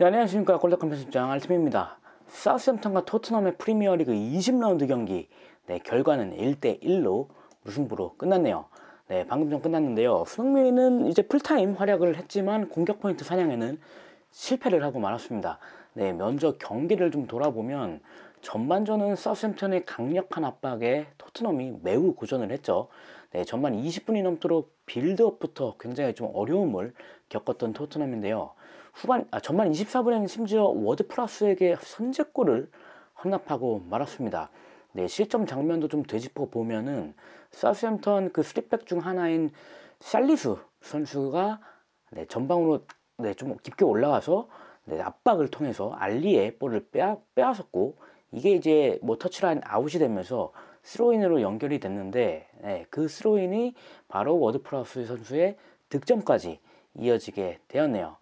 네, 안녕하십니까 골드컴 편집장 알팀입니다. 사우스햄턴과 토트넘의 프리미어리그 20라운드 경기 네, 결과는 1대1로 무승부로 끝났네요. 네, 방금 전 끝났는데요. 손흥민은 이제 풀타임 활약을 했지만 공격 포인트 사냥에는 실패를 하고 말았습니다. 네, 먼저 경기를 좀 돌아보면 전반전은 사우스햄턴의 강력한 압박에 토트넘이 매우 고전을 했죠. 네, 전반 20분이 넘도록 빌드업부터 굉장히 좀 어려움을 겪었던 토트넘인데요. 후반 아, 전반 24분에는 심지어 워드 플러스에게 선제골을 헌납하고 말았습니다. 네, 실점 장면도 좀 되짚어 보면은 사우스햄턴 그 스리백 중 하나인 샬리수 선수가 네, 전방으로 네, 좀 깊게 올라와서 네, 압박을 통해서 알리의 볼을 빼앗, 빼앗았고 이게 이제 뭐 터치라인 아웃이 되면서 스로인으로 연결이 됐는데 네, 그 스로인이 바로 워드 플러스 선수의 득점까지 이어지게 되었네요.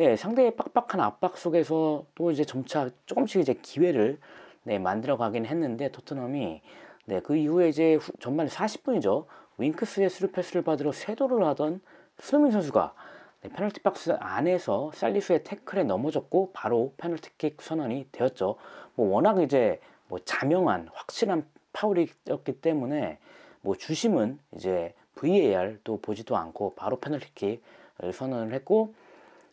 네, 예, 상대의 빡빡한 압박 속에서 또 이제 점차 조금씩 이제 기회를 네, 만들어 가긴 했는데 토트넘이 네, 그 이후에 이제 후, 전반 40분이죠. 윙크스의 스루 패스를 받으러 쇄도를 하던 루민 선수가 네, 페널티 박스 안에서 살리수의 태클에 넘어졌고 바로 페널티킥 선언이 되었죠. 뭐 워낙 이제 뭐 자명한 확실한 파울이었기 때문에 뭐 주심은 이제 VAR 또 보지도 않고 바로 페널티킥 선언을 했고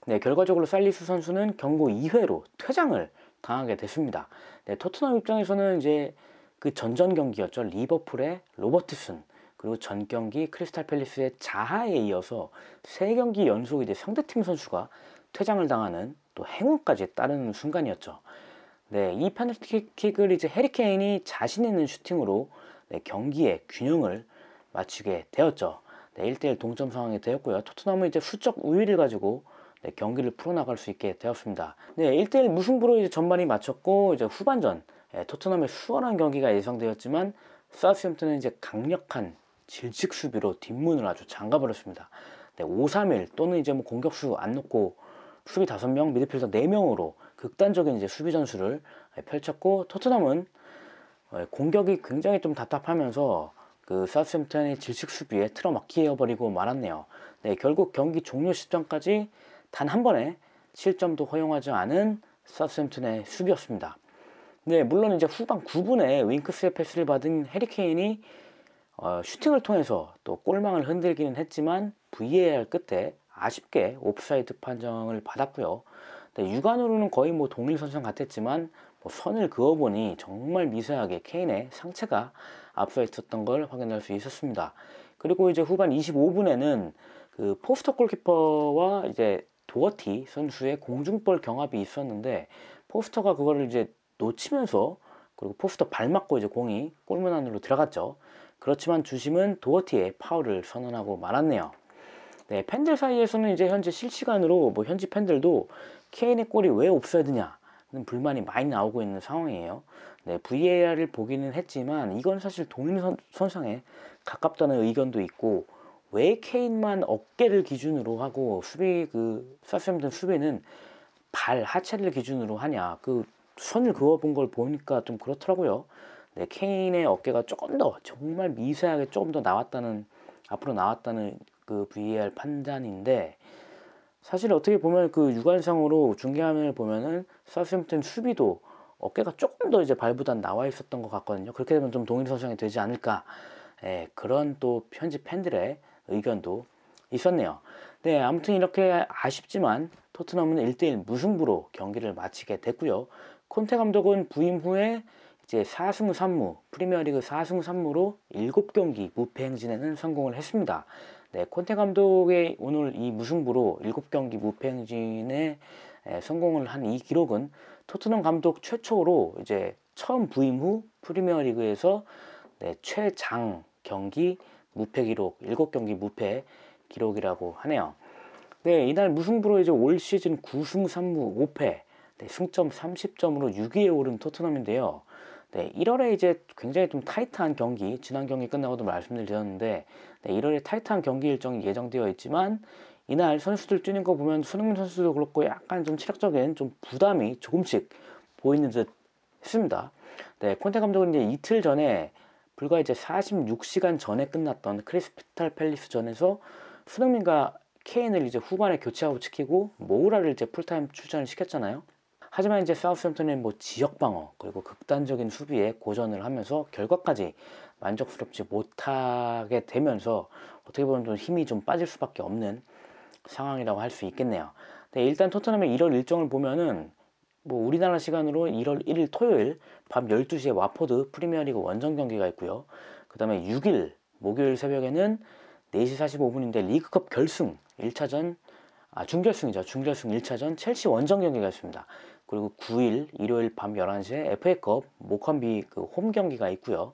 네, 결과적으로 살리스 선수는 경고 2회로 퇴장을 당하게 됐습니다. 네, 토트넘 입장에서는 이제 그 전전 경기였죠. 리버풀의 로버트슨 그리고 전 경기 크리스탈 팰리스의 자하에 이어서 세 경기 연속 이제 상대팀 선수가 퇴장을 당하는 또 행운까지 따르는 순간이었죠. 네, 이 페널티킥을 이제 해리 케인이 자신 있는 슈팅으로 네, 경기의 균형을 맞추게 되었죠. 네, 1대1 동점 상황이 되었고요. 토트넘은 이제 수적 우위를 가지고 네, 경기를 풀어나갈 수 있게 되었습니다. 네, 1대1 무승부로 이제 전반이 마쳤고 이제 후반전 예, 토트넘의 수월한 경기가 예상되었지만 사우스햄튼은 이제 강력한 질식 수비로 뒷문을 아주 잠가버렸습니다. 네, 5-3-1 또는 이제 뭐 공격수 안놓고 수비 5명, 미드필더 4명으로 극단적인 이제 수비 전술을 예, 펼쳤고 토트넘은 어, 공격이 굉장히 좀 답답하면서 그 사우스햄튼의 질식 수비에 틀어막히어버리고 말았네요. 네, 결국 경기 종료 시점까지 단한번에 실점도 허용하지 않은 사우스햄튼의 수비였습니다. 네, 물론 이제 후반 9분에 윙크스의 패스를 받은 해리케인이 어, 슈팅을 통해서 또 골망을 흔들기는 했지만 VAR 끝에 아쉽게 옵사이드 판정을 받았고요. 네, 육안으로는 거의 뭐 동일선상 같았지만 뭐 선을 그어보니 정말 미세하게 케인의 상체가 앞서 있었던 걸 확인할 수 있었습니다. 그리고 이제 후반 25분에는 그 포스터 골키퍼와 이제 도어티 선수의 공중볼 경합이 있었는데 포스터가 그거를 이제 놓치면서 그리고 포스터 발 맞고 이제 공이 골문 안으로 들어갔죠. 그렇지만 주심은 도어티의 파울을 선언하고 말았네요. 네, 팬들 사이에서는 이제 현재 실시간으로 뭐 현지 팬들도 케인의 골이 왜 없어야 되냐는 불만이 많이 나오고 있는 상황이에요. 네, VAR을 보기는 했지만 이건 사실 동일 선상에 가깝다는 의견도 있고 왜 케인만 어깨를 기준으로 하고 수비 그 사스햄튼 수비는 발 하체를 기준으로 하냐 그 선을 그어본 걸 보니까 좀 그렇더라고요. 네, 케인의 어깨가 조금 더 정말 미세하게 조금 더 나왔다는 앞으로 나왔다는 그 VAR 판단인데 사실 어떻게 보면 그 육안상으로 중계 화면을 보면은 사스햄튼 수비도 어깨가 조금 더 이제 발보단 나와 있었던 것 같거든요. 그렇게 되면 좀 동일 선상이 되지 않을까. 예, 그런 또 현지 팬들의 의견도 있었네요. 네, 아무튼 이렇게 아쉽지만 토트넘은 1대1 무승부로 경기를 마치게 됐고요. 콘테 감독은 부임 후에 이제 4승 3무, 프리미어리그 4승 3무로 7경기 무패 행진에는 성공을 했습니다. 네, 콘테 감독의 오늘 이 무승부로 7경기 무패 행진에 성공을 한 이 기록은 토트넘 감독 최초로 이제 처음 부임 후 프리미어리그에서 네, 최장 경기 무패 기록, 7경기 무패 기록이라고 하네요. 네, 이날 무승부로 이제 올 시즌 9승 3무 5패, 네, 승점 30점으로 6위에 오른 토트넘인데요. 네, 1월에 이제 굉장히 좀 타이트한 경기, 지난 경기 끝나고도 말씀드렸는데, 네, 1월에 타이트한 경기 일정이 예정되어 있지만, 이날 선수들 뛰는 거 보면 손흥민 선수도 그렇고 약간 좀 체력적인 좀 부담이 조금씩 보이는 듯 했습니다. 네, 콘테 감독은 이제 이틀 전에 불과 이제 46시간 전에 끝났던 크리스탈 피 팰리스전에서 수능민과 케인을 이제 후반에 교체하고 시키고 모우라를 이제 풀타임 출전을 시켰잖아요. 하지만 이제 사우스햄튼은 뭐 지역 방어 그리고 극단적인 수비에 고전을 하면서 결과까지 만족스럽지 못하게 되면서 어떻게 보면 좀 힘이 좀 빠질 수밖에 없는 상황이라고 할 수 있겠네요. 근데 네, 일단 토트넘의 1월 일정을 보면은 뭐 우리나라 시간으로 1월 1일 토요일 밤 12시에 와포드 프리미어리그 원정 경기가 있고요. 그 다음에 6일 목요일 새벽에는 4시 45분인데 리그컵 결승 1차전 아 중결승이죠. 중결승 1차전 첼시 원정 경기가 있습니다. 그리고 9일 일요일 밤 11시에 FA컵 모컨비 그 홈 경기가 있고요.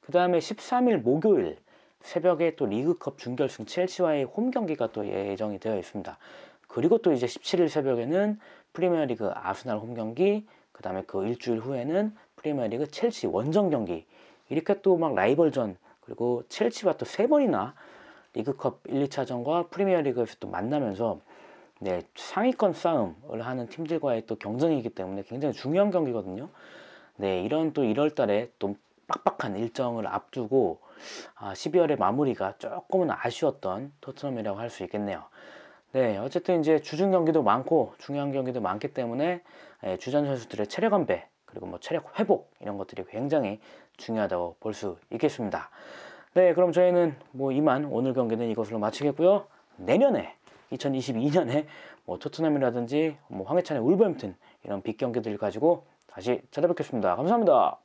그 다음에 13일 목요일 새벽에 또 리그컵 중결승 첼시와의 홈 경기가 또 예, 예정이 되어 있습니다. 그리고 또 이제 17일 새벽에는 프리미어리그 아스날 홈 경기, 그 다음에 그 일주일 후에는 프리미어리그 첼시 원정 경기 이렇게 또 막 라이벌전 그리고 첼시와 또 세 번이나 리그컵 1, 2차전과 프리미어리그에서 또 만나면서 네, 상위권 싸움을 하는 팀들과의 또 경쟁이기 때문에 굉장히 중요한 경기거든요. 네, 이런 또 1월 달에 또 빡빡한 일정을 앞두고 아, 12월의 마무리가 조금은 아쉬웠던 토트넘이라고 할 수 있겠네요. 네, 어쨌든 이제 주중 경기도 많고 중요한 경기도 많기 때문에 예, 주전 선수들의 체력 안배 그리고 뭐 체력 회복 이런 것들이 굉장히 중요하다고 볼 수 있겠습니다. 네, 그럼 저희는 뭐 이만 오늘 경기는 이것으로 마치겠고요. 내년에 2022년에 뭐 토트넘이라든지 뭐 황해찬의 울버햄튼 이런 빅 경기들 가지고 다시 찾아뵙겠습니다. 감사합니다.